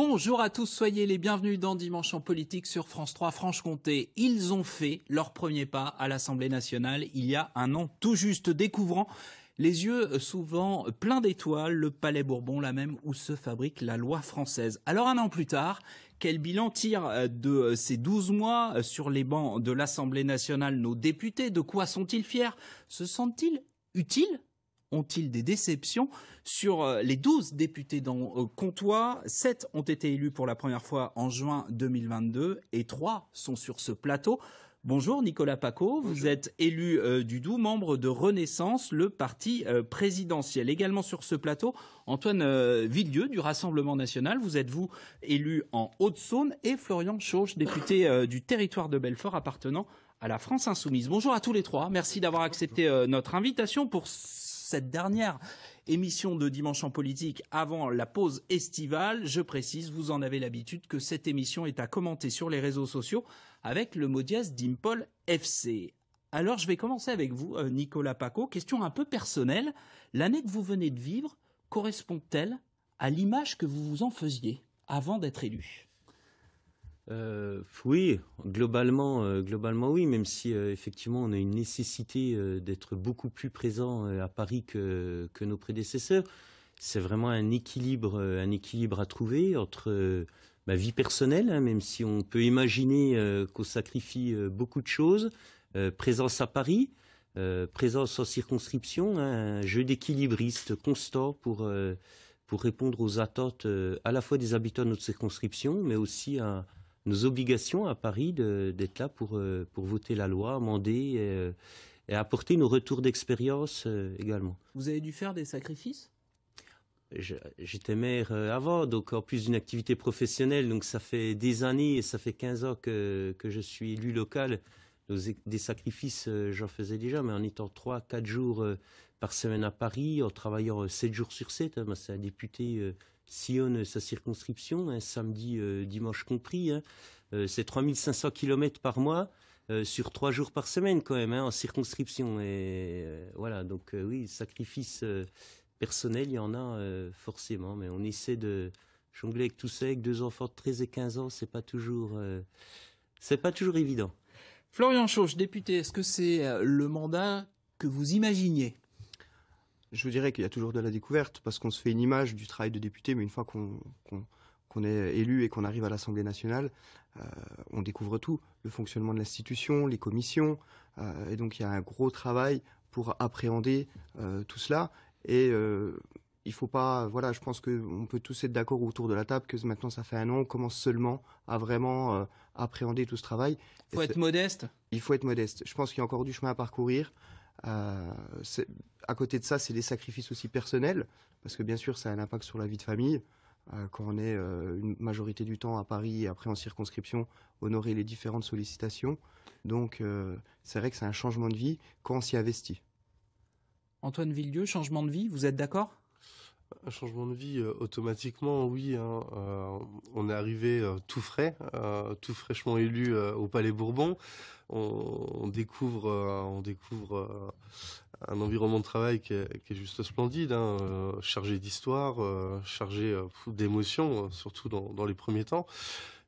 Bonjour à tous, soyez les bienvenus dans Dimanche en politique sur France 3 Franche-Comté. Ils ont fait leur premier pas à l'Assemblée nationale il y a un an tout juste, découvrant les yeux souvent pleins d'étoiles, le Palais Bourbon, là même où se fabrique la loi française. Alors un an plus tard, quel bilan tire de ces 12 mois sur les bancs de l'Assemblée nationale nos députés De quoi sont-ils fiers Se sentent-ils utiles ont-ils des déceptions Sur euh, les 12 députés dans euh, Comtois, 7 ont été élus pour la première fois en juin 2022 et 3 sont sur ce plateau. Bonjour Nicolas Paco, vous êtes élu euh, du Doubs, membre de Renaissance, le parti présidentiel. Également sur ce plateau, Antoine Villieu du Rassemblement national, vous êtes vous élu en Haute-Saône et Florian Chauche, député du territoire de Belfort appartenant à la France insoumise. Bonjour à tous les trois, merci d'avoir accepté notre invitation pour cette dernière émission de Dimanche en politique avant la pause estivale. Je précise, vous en avez l'habitude, que cette émission est à commenter sur les réseaux sociaux avec le mot dièse d'Impol FC. Alors je vais commencer avec vous, euh, Nicolas Paco. Question un peu personnelle. L'année que vous venez de vivre correspond-elle à l'image que vous vous en faisiez avant d'être élu euh, oui, globalement, euh, globalement oui, même si euh, effectivement on a une nécessité d'être beaucoup plus présent à Paris que, que nos prédécesseurs. C'est vraiment un équilibre, un équilibre à trouver entre ma vie personnelle, hein, même si on peut imaginer qu'on sacrifie beaucoup de choses, présence à Paris, présence en circonscription, hein, un jeu d'équilibriste constant pour, pour répondre aux attentes à la fois des habitants de notre circonscription, mais aussi à nos obligations à Paris d'être là pour, euh, pour voter la loi, amender euh, et, apporter nos retours d'expérience euh, également. Vous avez dû faire des sacrifices J'étais maire avant, donc en plus d'une activité professionnelle, donc ça fait des années et ça fait 15 ans que, que je suis élu local. des sacrifices, j'en faisais déjà, mais en étant 3-4 jours par semaine à Paris, en travaillant 7 jours sur 7, hein, c'est un député sillonne sa circonscription, hein, samedi, euh, dimanche compris. Hein, euh, c'est 3500 km par mois. Euh, sur trois jours par semaine quand même hein, en circonscription et voilà donc oui sacrifice personnel il y en a forcément mais on essaie de jongler avec tout ça avec deux enfants de 13 et 15 ans c'est pas toujours c'est pas toujours évident Florian Chauche député est-ce que c'est le mandat que vous imaginiez je vous dirais qu'il y a toujours de la découverte parce qu'on se fait une image du travail de député, mais une fois qu'on est élu et qu'on arrive à l'Assemblée nationale, euh, on découvre tout, le fonctionnement de l'institution, les commissions, euh, et donc il y a un gros travail pour appréhender euh, tout cela. Et il faut pas, voilà, je pense qu'on peut tous être d'accord autour de la table que maintenant ça fait un an, on commence seulement à vraiment appréhender tout ce travail. Il faut être modeste. Il faut être modeste. Je pense qu'il y a encore du chemin à parcourir à, côté de ça, c'est des sacrifices aussi personnels, parce que bien sûr, ça a un impact sur la vie de famille. Euh, quand on est euh, une majorité du temps à Paris après en circonscription, honorer les différentes sollicitations. Donc, euh, c'est vrai que c'est un changement de vie quand on s'y investit. Antoine Villedieu, changement de vie, vous êtes d'accord un changement de vie, euh, automatiquement, oui. Hein, euh, on est arrivé euh, tout frais, tout fraîchement élu au Palais Bourbon. On, découvre, on découvre un environnement de travail qui est, juste splendide, hein, chargé d'histoire, chargé d'émotions, surtout dans, dans, les premiers temps.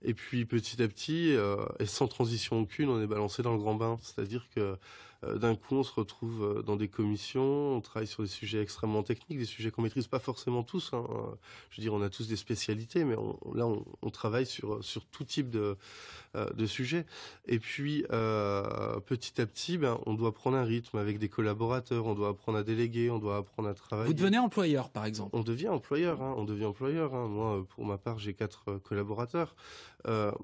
Et puis petit à petit, et sans transition aucune, on est balancé dans le grand bain. C'est-à-dire que euh, d'un coup, on se retrouve euh, dans des commissions, on travaille sur des sujets extrêmement techniques, des sujets qu'on maîtrise pas forcément tous. Hein. Je veux dire, on a tous des spécialités, mais là, on, travaille sur, euh, sur tout type de, de sujets. Et puis, petit à petit, ben, on doit prendre un rythme avec des collaborateurs, on doit apprendre à déléguer, on doit apprendre à travailler. Vous devenez employeur, par exemple On devient employeur, hein, on devient employeur. Hein. Moi, pour ma part, j'ai quatre collaborateurs.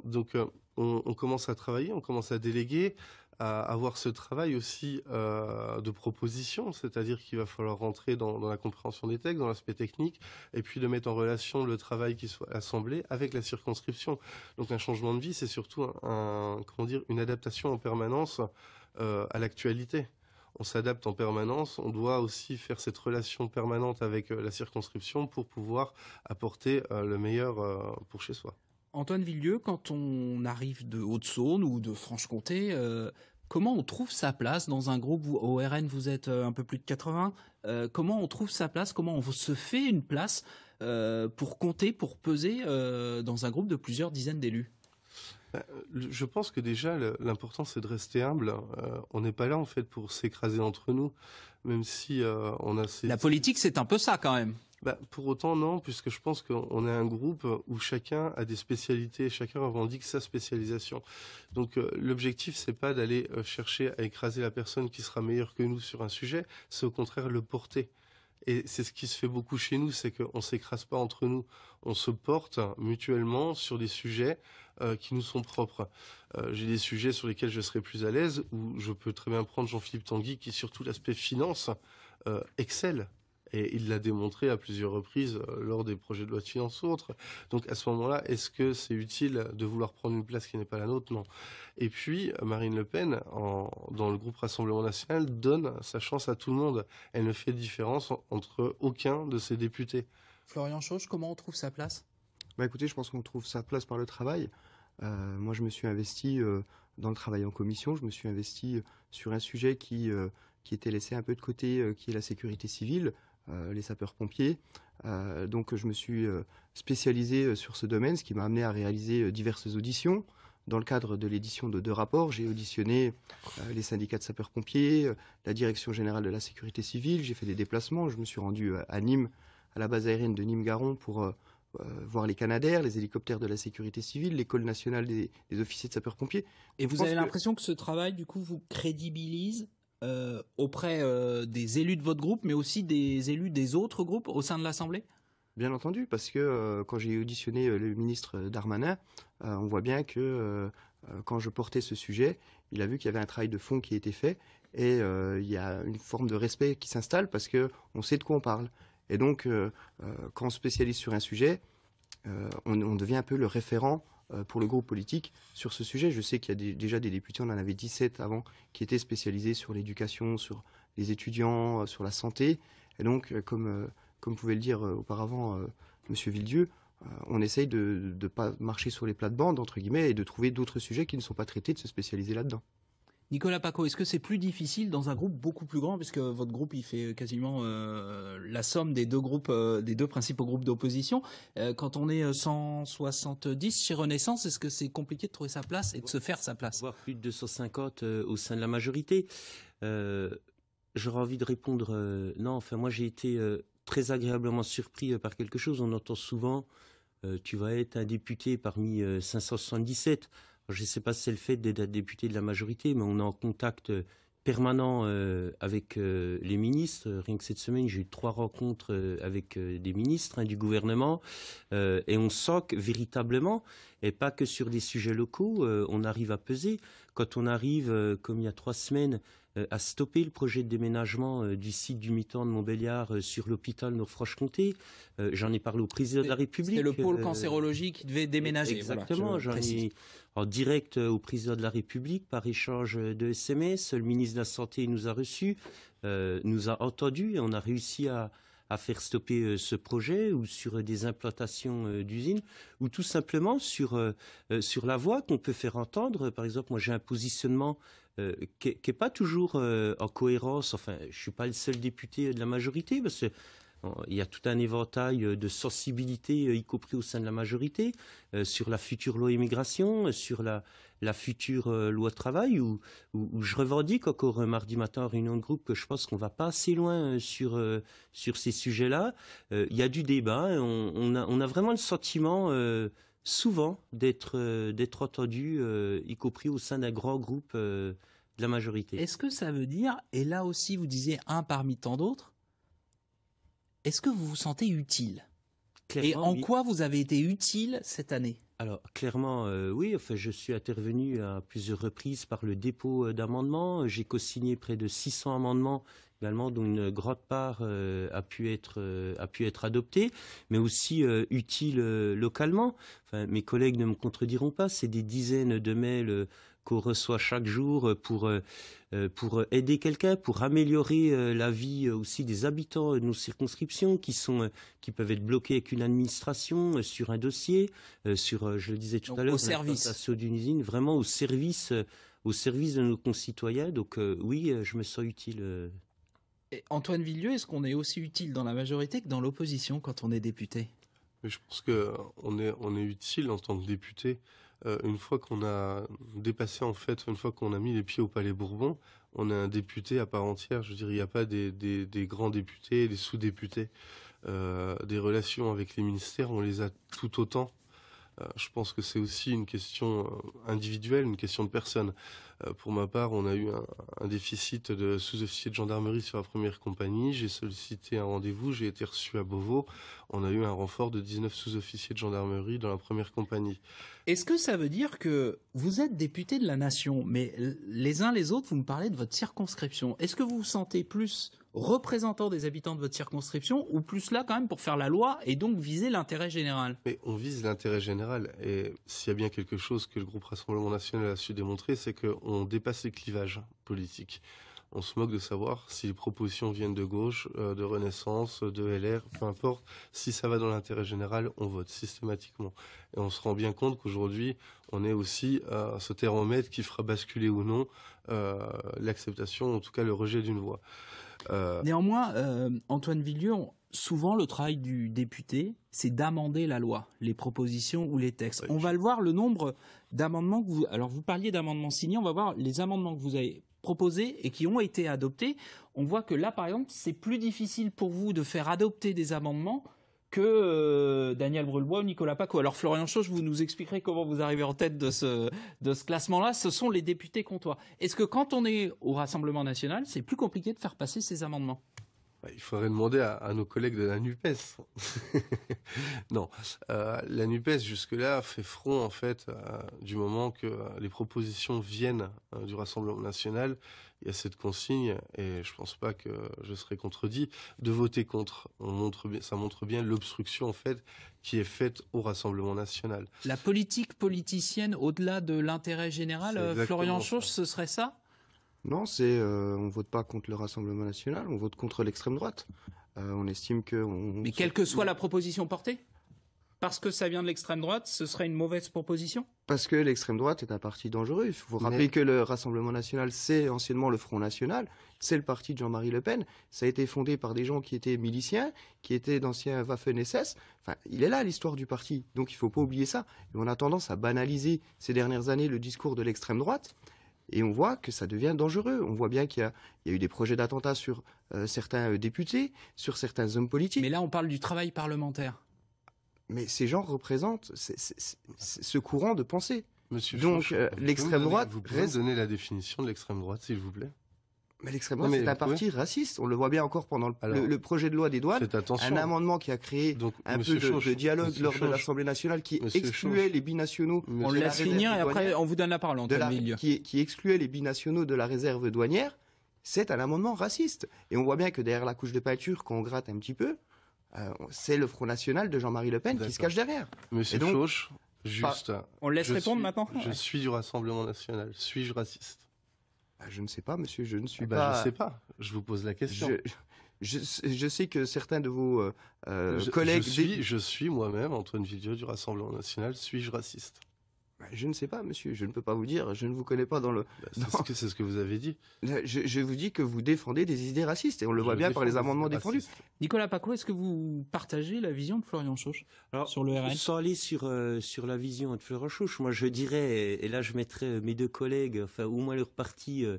donc, on, commence à travailler, on commence à déléguer à avoir ce travail aussi euh, de proposition, c'est-à-dire qu'il va falloir rentrer dans, la compréhension des textes, dans l'aspect technique, et puis de mettre en relation le travail qui soit assemblé avec la circonscription. Donc un changement de vie, c'est surtout un, comment dire, une adaptation en permanence euh, à l'actualité. On s'adapte en permanence, on doit aussi faire cette relation permanente avec euh, la circonscription pour pouvoir apporter le meilleur pour chez soi. Antoine Villieu, quand on arrive de Haute-Saône ou de Franche-Comté, euh, comment on trouve sa place dans un groupe où au RN vous êtes euh, un peu plus de 80 euh, Comment on trouve sa place Comment on se fait une place pour compter, pour peser dans un groupe de plusieurs dizaines d'élus bah, je pense que déjà, l'important, c'est de rester humble. on n'est pas là, en fait, pour s'écraser entre nous, même si on a... Ces... La politique, c'est un peu ça, quand même. Bah, pour autant, non, puisque je pense qu'on est un groupe où chacun a des spécialités, chacun revendique sa spécialisation. Donc euh, l'objectif, l'objectif, n'est pas d'aller euh, chercher à écraser la personne qui sera meilleure que nous sur un sujet, c'est au contraire le porter. Et c'est ce qui se fait beaucoup chez nous, c'est qu'on ne s'écrase pas entre nous, on se porte mutuellement sur des sujets euh, qui nous sont propres. J'ai des sujets sur lesquels je serai plus à l'aise, où je peux très bien prendre Jean-Philippe Tanguy, qui surtout l'aspect finance excelle et il l'a démontré à plusieurs reprises euh, lors des projets de loi de finances ou autres. Donc à ce moment-là, est-ce que c'est utile de vouloir prendre une place qui n'est pas la nôtre Non. Et puis, Marine Le Pen, dans le groupe Rassemblement national, donne sa chance à tout le monde. Elle ne fait différence entre aucun de ses députés. Florian Chauche, comment on trouve sa place bah, Écoutez, je pense qu'on trouve sa place par le travail. Euh, moi, je me suis investi euh, dans le travail en commission, je me suis investi sur un sujet qui, qui était laissé un peu de côté, qui est la sécurité civile. Euh, les sapeurs-pompiers. Euh, donc je me suis euh, spécialisé sur ce domaine, ce qui m'a amené à réaliser diverses auditions. Dans le cadre de l'édition de deux rapports, j'ai auditionné les syndicats de sapeurs-pompiers, la direction générale de la sécurité civile, j'ai fait des déplacements, je me suis rendu à Nîmes, à la base aérienne de Nîmes-Garon pour voir les Canadaires, les hélicoptères de la sécurité civile, l'école nationale des, officiers de sapeurs-pompiers. Et vous avez l'impression que... ce travail, du coup, vous crédibilise euh, auprès euh, des élus de votre groupe, mais aussi des élus des autres groupes au sein de l'Assemblée Bien entendu, parce que euh, quand j'ai auditionné le ministre Darmanin, on voit bien que quand je portais ce sujet, il a vu qu'il y avait un travail de fond qui était fait et il y a une forme de respect qui s'installe parce qu'on sait de quoi on parle. Et donc, quand on spécialise sur un sujet, on, devient un peu le référent euh, pour le groupe politique sur ce sujet. Je sais qu'il y a déjà des députés, on en avait 17 avant, qui étaient spécialisés sur l'éducation, sur les étudiants, euh, sur la santé. Et donc, euh, comme, comme pouvait le dire auparavant Monsieur M. Villedieu, on essaye de ne pas marcher sur les plates-bandes, entre guillemets, et de trouver d'autres sujets qui ne sont pas traités, de se spécialiser là-dedans. Nicolas Paco, est-ce que c'est plus difficile dans un groupe beaucoup plus grand, puisque votre groupe il fait euh, quasiment euh, la somme euh, des deux principaux groupes d'opposition. quand on est 170 chez Renaissance, est-ce que c'est compliqué de trouver sa place et de se faire sa place Voir plus de 250 au sein de la majorité. J'aurais envie de répondre non. Enfin, moi j'ai été très agréablement surpris par quelque chose. On entend souvent tu vas être un député parmi 577 je ne sais pas si c'est le fait d'être député de la majorité, mais on est en contact euh, permanent euh, avec euh, les ministres. Rien que cette semaine, j'ai eu trois rencontres avec des ministres hein, du gouvernement et on sent véritablement, et pas que sur des sujets locaux, on arrive à peser. Quand on arrive, comme il y a trois semaines, a euh, stoppé le projet de déménagement euh, du site du temps de Montbéliard euh, sur l'hôpital Nord-Franche-Comté. J'en ai parlé au président de la République. C'est le pôle cancérologique qui devait déménager. Exactement. J'en ai en direct au président de la République par échange de SMS. Le ministre de la Santé nous a reçus, nous a entendus et on a réussi à, faire stopper ce projet ou sur des implantations d'usines ou tout simplement sur, sur la voie qu'on peut faire entendre. Par exemple, moi j'ai un positionnement euh, qui n'est pas toujours euh, en cohérence. Enfin, je ne suis pas le seul député euh, de la majorité, parce qu'il y a tout un éventail de sensibilités, y compris au sein de la majorité, sur la future loi immigration, sur la, future loi travail, où, je revendique encore mardi matin en réunion de groupe que je pense qu'on ne va pas assez loin sur, sur ces sujets-là. Il y a du débat, hein, on, a, on a, vraiment le sentiment souvent d'être euh, d'être entendu, euh, y compris au sein d'un grand groupe euh, de la majorité. Est-ce que ça veut dire, et là aussi vous disiez un parmi tant d'autres, est-ce que vous vous sentez utile Et en quoi vous avez été utile cette année alors clairement, oui. Enfin, je suis intervenu à plusieurs reprises par le dépôt d'amendements. J'ai co-signé près de 600 amendements également dont une grande part euh, a, pu être, euh, pu être adoptée, mais aussi euh, utile localement. mes collègues ne me contrediront pas, c'est des dizaines de mails qu'on reçoit chaque jour pour, pour aider quelqu'un, pour améliorer la vie aussi des habitants de nos circonscriptions qui, sont, qui peuvent être bloqués avec une administration sur un dossier, sur, je le disais tout à l'heure, service d'une usine, vraiment au service, au service de nos concitoyens. Donc oui, je me sens utile. Antoine Villieu, est-ce qu'on est aussi utile dans la majorité que dans l'opposition quand on est député Je pense qu'on euh, est, on est utile en tant que député. Euh, une fois qu'on a dépassé, en fait, une fois qu'on a mis les pieds au Palais Bourbon, on est un député à part entière. Je veux dire, il n'y a pas des, grands députés, des sous-députés. Euh, des relations avec les ministères, on les a tout autant. je pense que c'est aussi une question individuelle, une question de personne. Euh, pour ma part, on a eu un, déficit de sous officiers de gendarmerie sur la première compagnie. J'ai sollicité un rendez-vous, j'ai été reçu à Beauvau. On a eu un renfort de 19 sous-officiers de gendarmerie dans la première compagnie. Est-ce que ça veut dire que vous êtes député de la nation, mais les uns les autres, vous me parlez de votre circonscription. Est-ce que vous vous sentez plus représentant des habitants de votre circonscription ou plus là quand même pour faire la loi et donc viser l'intérêt général Mais on vise l'intérêt général et s'il y a bien quelque chose que le groupe Rassemblement National a su démontrer, c'est que on dépasse les clivages politiques on se moque de savoir si les propositions viennent de gauche, euh, de Renaissance, de LR, peu importe. Si ça va dans l'intérêt général, on vote systématiquement. Et on se rend bien compte qu'aujourd'hui, on est aussi à euh, ce thermomètre qui fera basculer ou non euh, l'acceptation, en tout cas le rejet d'une voix. Néanmoins, Antoine Villieu, souvent le travail du député, c'est d'amender la loi, les propositions ou les textes. On va le voir, le nombre d'amendements que vous... Alors vous parliez d'amendements signés, on va voir les amendements que vous avez proposés et qui ont été adoptés, on voit que là, par exemple, c'est plus difficile pour vous de faire adopter des amendements que euh, Daniel Brulbois ou Nicolas Paco. Alors Florian Chauche, vous nous expliquerez comment vous arrivez en tête de ce, de ce classement-là. Ce sont les députés comptoirs. Est-ce que quand on est au Rassemblement national, c'est plus compliqué de faire passer ces amendements bah, il faudrait demander à, nos collègues de la NUPES. non, euh, la NUPES jusque-là fait front en fait euh, du moment que euh, les propositions viennent hein, du Rassemblement national. Il y a cette consigne, et je ne pense pas que je serai contredit, de voter contre. ça montre bien l'obstruction fait qui est faite au Rassemblement national. La politique politicienne au-delà de l'intérêt général, Florian Chauche, ce serait ça non, c'est ne euh, on vote pas contre le Rassemblement national, on vote contre l'extrême droite. Euh, on estime que. Mais quelle que soit la proposition portée parce que ça vient de l'extrême droite, ce serait une mauvaise proposition Parce que l'extrême droite est un parti dangereux. Il vous rappelez que le Rassemblement national, c'est anciennement le Front national, c'est le parti de Jean-Marie Le Pen. Ça a été fondé par des gens qui étaient miliciens, qui étaient d'anciens Waffen-SS. il est là l'histoire du parti, donc il ne faut pas oublier ça. on a tendance à banaliser ces dernières années le discours de l'extrême droite. Et on voit que ça devient dangereux. On voit bien qu'il y, a, eu des projets d'attentats sur euh, certains euh, députés, sur certains hommes politiques. Mais là, on parle du travail parlementaire. Mais ces gens représentent ce courant de pensée. Monsieur Donc, euh, l'extrême droite. Vous pouvez donner la définition de l'extrême droite, s'il vous plaît mais l'extrême droite, c'est un parti raciste. On le voit bien encore pendant le, projet de loi des douanes. Un amendement qui a créé un peu de, dialogue lors de l'Assemblée nationale qui excluait les binationaux. On le laisse et après on vous donne la parole, la, qui, qui excluait les binationaux de la réserve douanière. C'est un amendement raciste. Et on voit bien que derrière la couche de peinture, qu'on gratte un petit peu, euh, c'est le Front National de Jean-Marie Le Pen qui se cache derrière. Monsieur donc, juste. on laisse répondre maintenant Je suis du Rassemblement National. Suis-je raciste ah, je ne sais pas, monsieur, je ne suis ah pas. Bah, je ne sais pas, je vous pose la question. Je... sais que certains de vos euh, euh, collègues. Je suis, moi-même, Antoine Villieu, du Rassemblement national, suis-je raciste bah, je ne sais pas, monsieur, je ne peux pas vous dire, je ne vous connais pas dans le... Bah, ce que, c'est ce que vous avez dit. Je, je, vous dis que vous défendez des idées racistes, et on le voit bien par les amendements défendus. Nicolas Paco, est-ce que vous partagez la vision de Florian Chauch Alors, sur le RN Sans aller sur, euh, sur la vision de Florian Chauch, moi je dirais, et là je mettrais euh, mes deux collègues, enfin au moins leur parti... Euh,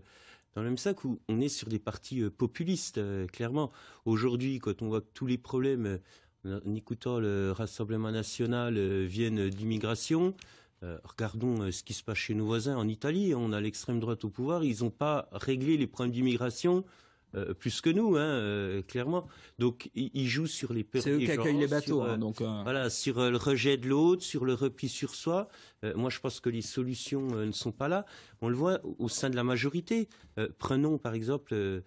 dans le même sac où on est sur des partis populistes, clairement. Aujourd'hui, quand on voit que tous les problèmes, en écoutant le Rassemblement national, viennent d'immigration, euh, regardons euh, ce qui se passe chez nos voisins en Italie. On a l'extrême droite au pouvoir. Ils n'ont pas réglé les problèmes d'immigration. Euh, plus que nous, hein, clairement. Donc, ils jouent sur les C'est eux qui accueillent les bateaux. Sur, hein, donc, Voilà, sur le rejet de l'autre, sur le repli sur soi. moi, je pense que les solutions ne sont pas là. On le voit au sein de la majorité. prenons, par exemple,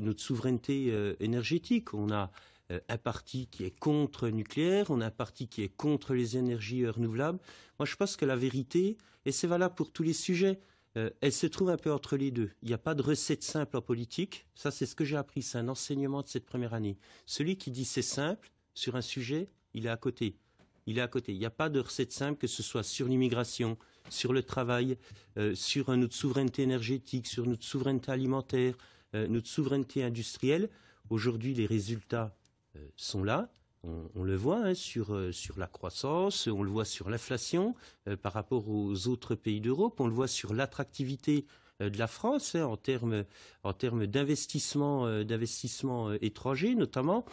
notre souveraineté énergétique. On a euh, un parti qui est contre le nucléaire, on a un parti qui est contre les énergies euh, renouvelables. Moi, je pense que la vérité, et c'est valable pour tous les sujets, euh, elle se trouve un peu entre les deux. Il n'y a pas de recette simple en politique. Ça, c'est ce que j'ai appris. C'est un enseignement de cette première année. Celui qui dit c'est simple sur un sujet, il est à côté. Il est à côté. Il n'y a pas de recette simple, que ce soit sur l'immigration, sur le travail, sur notre souveraineté énergétique, sur notre souveraineté alimentaire, notre souveraineté industrielle. Aujourd'hui, les résultats euh, sont là. On, le voit hein, sur, euh, sur, la croissance, on le voit sur l'inflation euh, par rapport aux autres pays d'Europe, on le voit sur l'attractivité de la France hein, en termes en termes d'investissement d'investissement étranger notamment.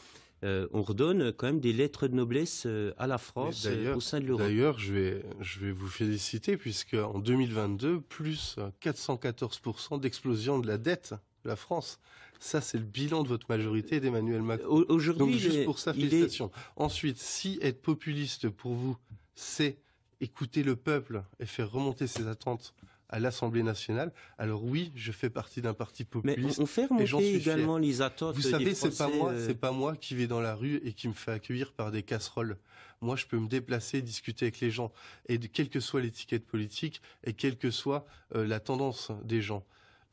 on redonne quand même des lettres de noblesse à la France au sein de l'Europe. D'ailleurs, je vais, je vais vous féliciter puisque en 2022, plus 414% d'explosion de la dette de la France. Ça, c'est le bilan de votre majorité euh, d'Emmanuel Macron. Aujourd'hui, juste pour ça, félicitations. Ensuite, si être populiste pour vous, c'est écouter le peuple et faire remonter ses attentes à l'Assemblée nationale. Alors oui, je fais partie d'un parti populiste. Mais on fait remonter également les attentes. Vous savez, c'est pas moi, euh. pas moi qui vais dans la rue et qui me fait accueillir par des casseroles. Moi, je peux me déplacer, discuter avec les gens, et quelle que soit l'étiquette politique et quelle que soit euh, la tendance des gens.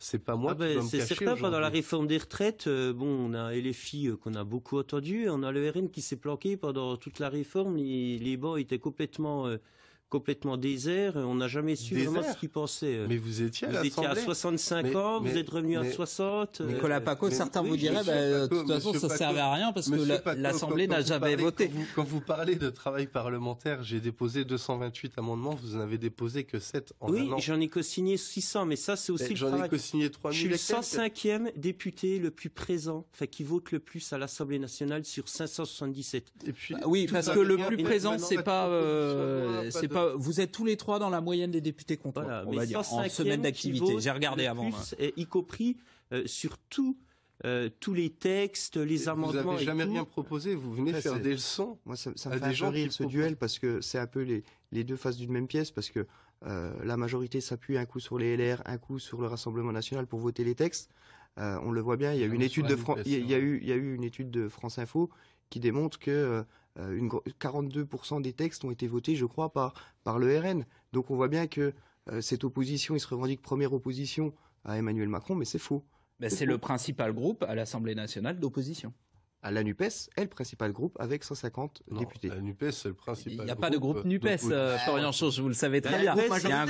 C'est pas moi ah ben, C'est certain, pendant la réforme des retraites, euh, bon, on a LFI euh, qu'on a beaucoup attendu, on a le RN qui s'est planqué pendant toute la réforme, les, les bancs étaient complètement... Euh, complètement désert. On n'a jamais su vraiment ce qu'ils pensait. Mais vous étiez à Vous étiez à 65 ans, vous êtes revenu à 60. Euh, Nicolas Paco, certains vous diraient, bah, de toute façon, ça ne servait à rien parce que l'Assemblée n'a jamais voté. Quand vous, parlez de travail parlementaire, j'ai déposé 228 amendements, vous en avez déposé que 7 en Oui, j'en ai co-signé 600, mais ça, c'est aussi le J'en ai co-signé 3000. Je suis le 105e député le plus présent, enfin, qui vote le plus à l'Assemblée nationale sur 577. Ah oui, parce que le plus présent, euh, c'est pas, c'est pas euh, vous êtes tous les trois dans la moyenne des députés comptables, on va en semaine d'activité. J'ai regardé avant. Hein. y compris euh, sur euh, tous les textes, les amendements. Vous n'avez jamais rien proposé, vous venez faire des leçons. Moi, ça, ça me fait rire ce duel parce que c'est un peu les, les deux faces d'une même pièce parce que la majorité s'appuie un coup sur les LR, un coup sur le Rassemblement national pour voter les textes. on le voit bien, il y ah une étude de il y a eu une étude de France Info qui démontre que euh, une, 42% des textes ont été votés, je crois, par, par le RN. Donc on voit bien que euh, cette opposition, il se revendique première opposition à Emmanuel Macron, mais c'est faux. Mais c'est le principal groupe à l'Assemblée nationale d'opposition. À la NUPES est le principal groupe avec 150 non, députés. La NUPES c'est le principal. Il n'y a pas de groupe NUPES, euh, Florian Chose, vous le savez très bien. Il y a un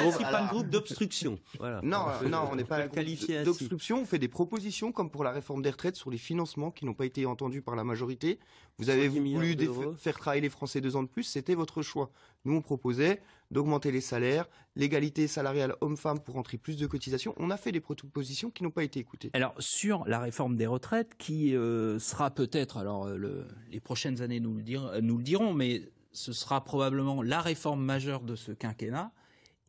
groupe, d'obstruction. Non, non, on n'est pas qualifié d'obstruction. On fait des propositions, comme pour la réforme des retraites, sur les financements qui n'ont pas été entendus par la majorité, vous avez voulu faire travailler les Français deux ans de plus, c'était votre choix. Nous, on proposait d'augmenter les salaires, l'égalité salariale homme-femme pour entrer plus de cotisations. On a fait des propositions qui n'ont pas été écoutées. Alors, sur la réforme des retraites, qui euh, sera peut-être, alors euh, les prochaines années nous le, diront, nous le mais ce sera probablement la réforme majeure de ce quinquennat,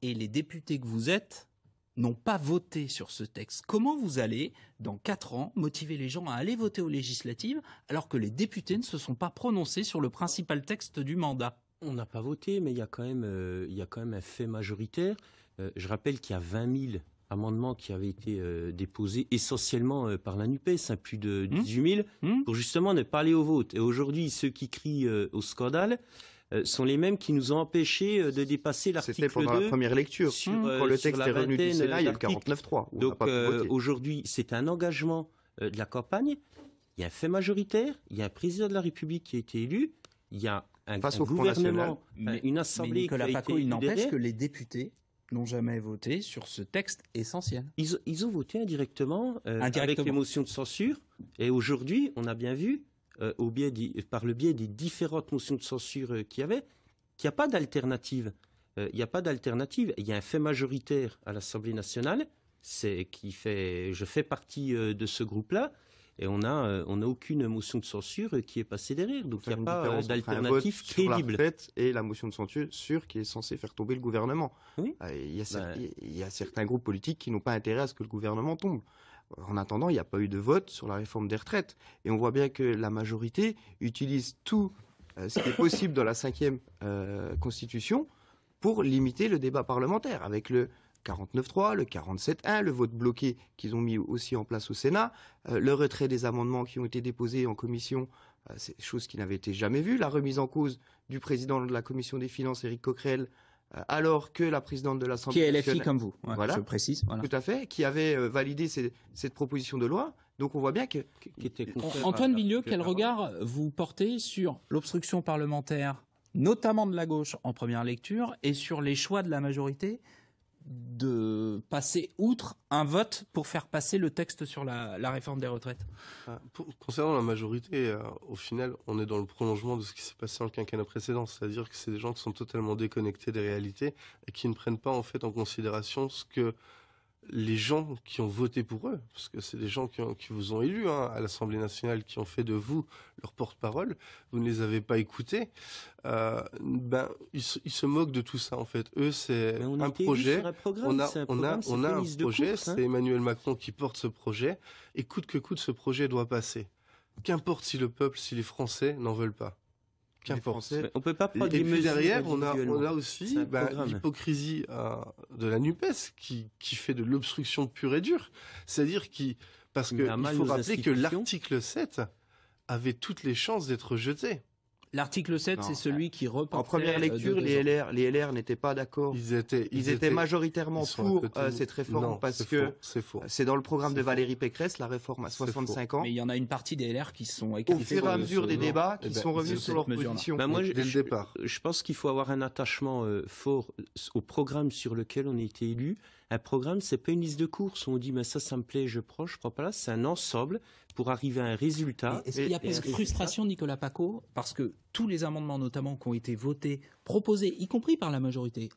et les députés que vous êtes n'ont pas voté sur ce texte. Comment vous allez, dans quatre ans, motiver les gens à aller voter aux législatives alors que les députés ne se sont pas prononcés sur le principal texte du mandat On n'a pas voté, mais il y, a quand même, euh, un fait majoritaire. Euh, je rappelle qu'il y a 20 000 amendements qui avaient été euh, déposés essentiellement par la NUPES, hein, plus de 18 mmh. 000, mmh. pour justement ne pas aller au vote. Et aujourd'hui, ceux qui crient au scandale, euh, sont les mêmes qui nous ont empêchés euh, de dépasser l'article 2. C'était pendant la première lecture. Sur, mmh. euh, le texte est revenu du Sénat, il y a le 49.3. Donc aujourd'hui, c'est un engagement de la campagne. Il y a un fait majoritaire, il y a un président de la République qui a été élu, il y a un, gouvernement, une assemblée qui a Paco, il n'empêche que les députés n'ont jamais voté sur ce texte essentiel. Ils, ont voté indirectement, motion avec de censure. Et aujourd'hui, on a bien vu, euh, par le biais des différentes motions de censure euh, qu'il y avait, qu'il n'y a pas d'alternative. Euh, il n'y a pas d'alternative. Il y a un fait majoritaire à l'Assemblée nationale, c'est qui fait, je fais partie de ce groupe-là, et on n'a aucune motion de censure qui est passée derrière. Donc il n'y a pas d'alternative crédible. la et la motion de censure sûre qui est censée faire tomber le gouvernement. Bah. Il y, a certains groupes politiques qui n'ont pas intérêt à ce que le gouvernement tombe. En attendant, il n'y a pas eu de vote sur la réforme des retraites. Et on voit bien que la majorité utilise tout euh, ce qui est possible dans la cinquième euh, Constitution pour limiter le débat parlementaire, avec le 49.3, le 47.1, le vote bloqué qu'ils ont mis aussi en place au Sénat, euh, le retrait des amendements qui ont été déposés en commission, c'est chose qui n'avait été jamais vue, la remise en cause du président de la commission des finances, Éric Coquerel, alors que la présidente de l'Assemblée qui est comme vous, je précise, tout à fait, qui avait euh, validé cette proposition de loi. Donc on voit bien que qui Antoine quel regard vous portez sur l'obstruction parlementaire, notamment de la gauche en première lecture, et sur les choix de la majorité de passer outre un vote pour faire passer le texte sur la, réforme des retraites ah, Concernant la majorité, euh, au final, on est dans le prolongement de ce qui s'est passé en quinquennat précédent, c'est-à-dire que c'est des gens qui sont totalement déconnectés des réalités et qui ne prennent pas en fait en considération ce que les gens qui ont voté pour eux, parce que c'est des gens qui, vous ont élus hein, à l'Assemblée nationale, qui ont fait de vous leur porte-parole, vous ne les avez pas écoutés, euh, ben, ils, se moquent de tout ça en fait. Eux, c'est un, projet, on a, un on a, un projet, hein. c'est Emmanuel Macron qui porte ce projet, et coûte que coûte, ce projet doit passer. Qu'importe si le peuple, si les Français n'en veulent pas. On On peut pas prendre Et puis derrière, on a, on aussi bah, l'hypocrisie euh, de la Nupes qui, fait de l'obstruction pure et dure, c'est-à-dire qu'il parce faut rappeler que l'article 7 avait toutes les chances d'être jeté. L'article 7, c'est celui qui reporte. En première euh, lecture, les LR, les LR n'étaient pas d'accord. Ils étaient, ils, étaient, majoritairement pour euh, cette réforme parce que c'est dans le programme de Valérie Pécresse, la réforme à 65 ans. Mais il y en a une partie des LR qui sont Au fur et à mesure des débats, qui eh sont ben, revenus sur leur position. je, ben, dès le départ. Je, pense qu'il faut avoir un attachement euh, fort au programme sur lequel on a été élu. Un programme, c'est pas une liste de courses. On dit, mais ça, ça me plaît, je prends, je prends pas là. C'est un ensemble pour arriver à un résultat. Est-ce qu'il y a pas de frustration, Nicolas Paco, parce que tous les amendements, notamment, qui ont été votés, proposés, y compris par la majorité,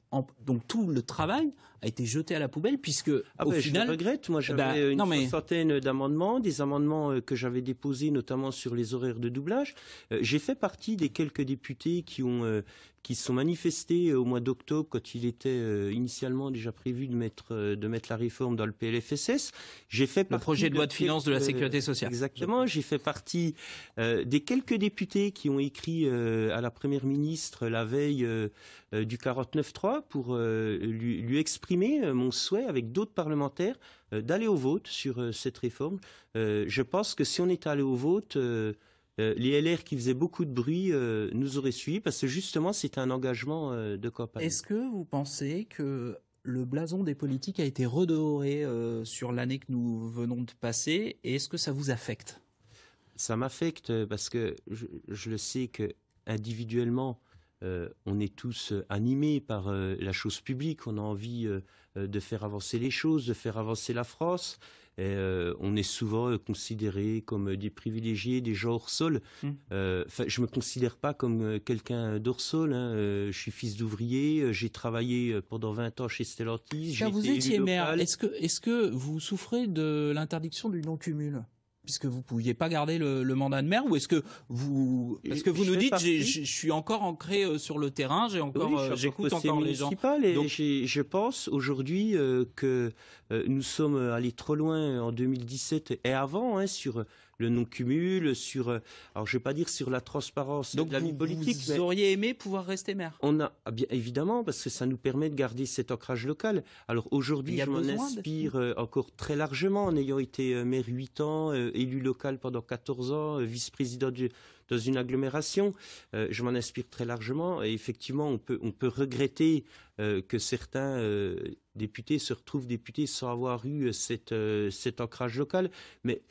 donc tout le travail a été jeté à la poubelle, puisque ah au final, je regrette. Moi, eh j'avais ben, une centaine d'amendements, des amendements euh, que j'avais déposés, notamment sur les horaires de doublage. Euh, j'ai fait partie des quelques députés qui ont euh, qui se sont manifestés au mois d'octobre quand il était initialement déjà prévu de mettre de mettre la réforme dans le PLFSS. J'ai fait le projet de loi de finances de la sécurité sociale. Exactement. J'ai fait partie euh, des quelques députés qui ont écrit euh, à la Première ministre la veille euh, du 49-3 pour lui, exprimer mon souhait avec d'autres parlementaires d'aller au vote sur cette réforme. je pense que si on était allé au vote, les LR qui faisaient beaucoup de bruit nous auraient suivis parce que justement c'est un engagement de campagne. Est-ce que vous pensez que le blason des politiques a été redoré euh, sur l'année que nous venons de passer. Est-ce que ça vous affecte Ça m'affecte parce que je, le sais que individuellement, euh, on est tous euh, animés par la chose publique, on a envie de faire avancer les choses, de faire avancer la France, euh, on est souvent euh, considéré comme euh, des privilégiés, des gens hors sol. Je mmh. je me considère pas comme quelqu'un d'hors sol. Hein. je suis fils d'ouvrier. J'ai travaillé pendant 20 ans chez Stellantis. Quand vous étiez maire, est-ce que, est-ce que vous souffrez de l'interdiction du non-cumul puisque vous ne pouviez pas garder le, mandat de maire ou est-ce que vous parce que vous nous dites je suis encore ancré euh, sur le terrain j'ai euh, encore j'écoute encore les gens et Donc... je pense aujourd'hui euh, que nous sommes allés trop loin en 2017 et avant hein, sur le non cumule sur, euh, alors je vais pas dire sur la transparence de la vie politique. Vous auriez aimé pouvoir rester maire On a, ah, bien évidemment, parce que ça nous permet de garder cet ancrage local. Alors aujourd'hui, je m'en inspire euh, encore très largement en ayant été euh, maire 8 ans, élu local pendant 14 ans, vice-président dans une agglomération. je m'en inspire très largement et effectivement, on peut, regretter que certains députés se retrouvent députés sans avoir eu cet ancrage local, mais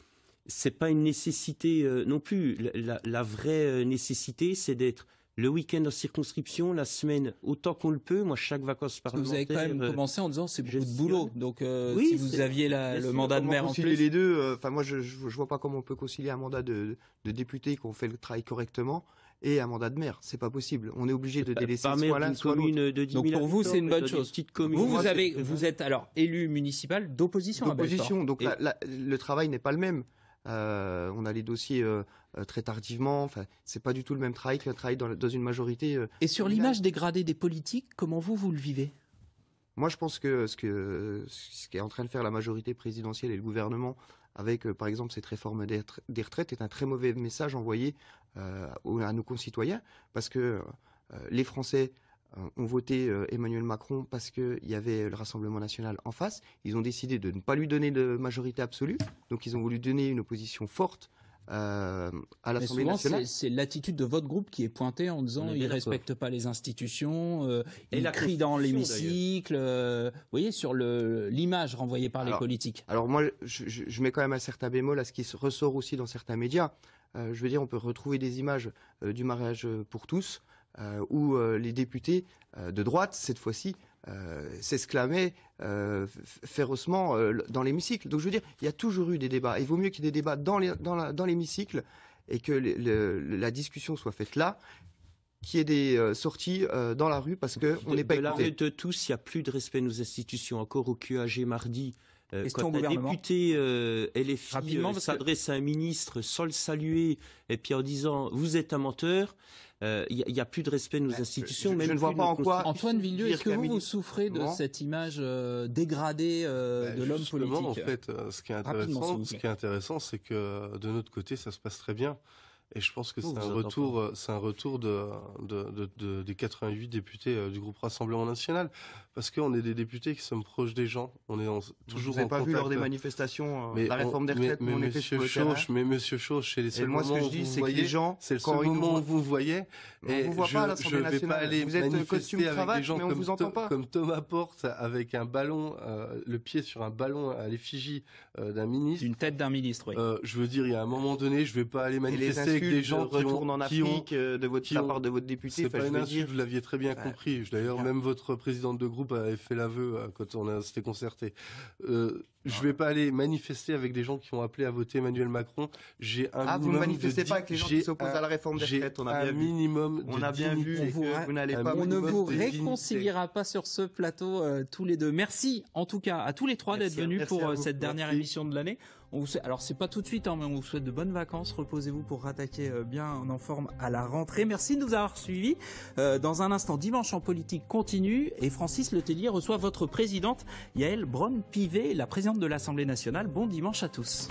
c'est pas une nécessité euh, non plus. La, vraie euh, nécessité, c'est d'être le week-end en circonscription, la semaine autant qu'on le peut. Moi, chaque vacances parlementaire. Vous avez quand même euh, commencé en disant c'est beaucoup de boulot. Donc, si vous aviez le mandat de maire en plus, les deux. Enfin, moi, je, ne vois pas comment on peut concilier un mandat de, de député qu'on fait le travail correctement et un mandat de maire. C'est pas possible. On est obligé de délaisser soit l'un, soit l'autre. Donc pour vous, c'est une bonne chose. Vous, avez, vous êtes alors élu municipal d'opposition. D'opposition. Donc le travail n'est pas le même. Euh, on a les dossiers euh, euh, très tardivement. Enfin, c'est pas du tout le même travail le travail dans, une majorité. Et sur l'image dégradée des politiques, comment vous vous le vivez moi, je pense que ce, que ce qu'est en train de faire la majorité présidentielle et le gouvernement, avec par exemple cette réforme des, des retraites, est un très mauvais message envoyé à nos concitoyens, parce que les Français euh, ont voté euh, Emmanuel Macron parce qu'il y avait le Rassemblement national en face. Ils ont décidé de ne pas lui donner de majorité absolue. Donc ils ont voulu donner une opposition forte euh, à l'Assemblée nationale. C'est l'attitude de votre groupe qui est pointée en disant qu'il ne respecte pas les institutions, il a la dans l'hémicycle, vous voyez, sur l'image renvoyée par les politiques. Alors moi, je, je, mets quand même un certain bémol à ce qui ressort aussi dans certains médias. je veux dire, on peut retrouver des images du mariage pour tous. Euh, où euh, les députés euh, de droite, cette fois-ci, s'exclamaient férocement dans l'hémicycle. Donc je veux dire, il y a toujours eu des débats. Il vaut mieux qu'il y ait des débats dans l'hémicycle et que la discussion soit faite là qu'il y ait des sorties dans la rue parce qu'on n'est pas de de tous, il n'y a plus de respect de nos institutions. Encore au QAG mardi, euh, Question quand un député euh, LFI euh, s'adresse à un ministre sans le saluer et puis en disant vous êtes un menteur, euh, il n'y a, plus de respect de nos bah, institutions. Je, je ne vois pas en quoi. Antoine Villieu, est-ce que vous souffrez de cette image dégradée bah, de l'homme politique en fait, ce qui est intéressant, ce qui est intéressant, c'est que de notre côté, ça se passe très bien. Et je pense que c'est un retour, euh, c'est un retour de, de, de, de, des 88 députés euh, du groupe Rassemblement National, parce qu'on est des députés qui sommes proches des gens. On est en, toujours. Vous n'avez pas vu lors des euh, manifestations la réforme des retraites, mais, mais, mais Monsieur Chauche, mais Monsieur Chauche, c'est les seuls moments que vous voyez. C'est le seul moment où vous voyez. Et vous voit pas à l'Assemblée nationale. vous êtes costume travail, mais on vous entend pas. Comme Thomas Porte avec un ballon, le pied sur un ballon à l'effigie d'un ministre. Une tête d'un ministre, oui. je veux dire, il y a un moment donné, je vais pas aller manifester avec des gens retournent en Afrique euh, de votre part de votre député. C'est pas une vous l'aviez très bien compris. D'ailleurs, même votre présidente de groupe avait fait l'aveu euh, quand on a concerté. Euh, je vais pas aller manifester avec des gens qui ont appelé à voter Emmanuel Macron. J'ai un ah, vous ne manifestez pas avec les gens qui s'opposent à la réforme des On a bien minimum vu. On a bien vu. vous, n'allez pas. On ne vous réconciliera pas sur ce plateau euh, tous les deux. Merci en tout cas à tous les trois d'être venus pour euh, cette dernière émission de l'année. On vous n'est alors c'est pas tout de suite, hein, mais on vous souhaite de bonnes vacances. Reposez-vous pour rattaquer euh, bien en forme à la rentrée. Merci de nous avoir suivis. dans un instant, dimanche en politique continue et Francis Letellier reçoit votre présidente Yael Bron-Pivet, la présidente de l'Assemblée nationale. Bon dimanche à tous.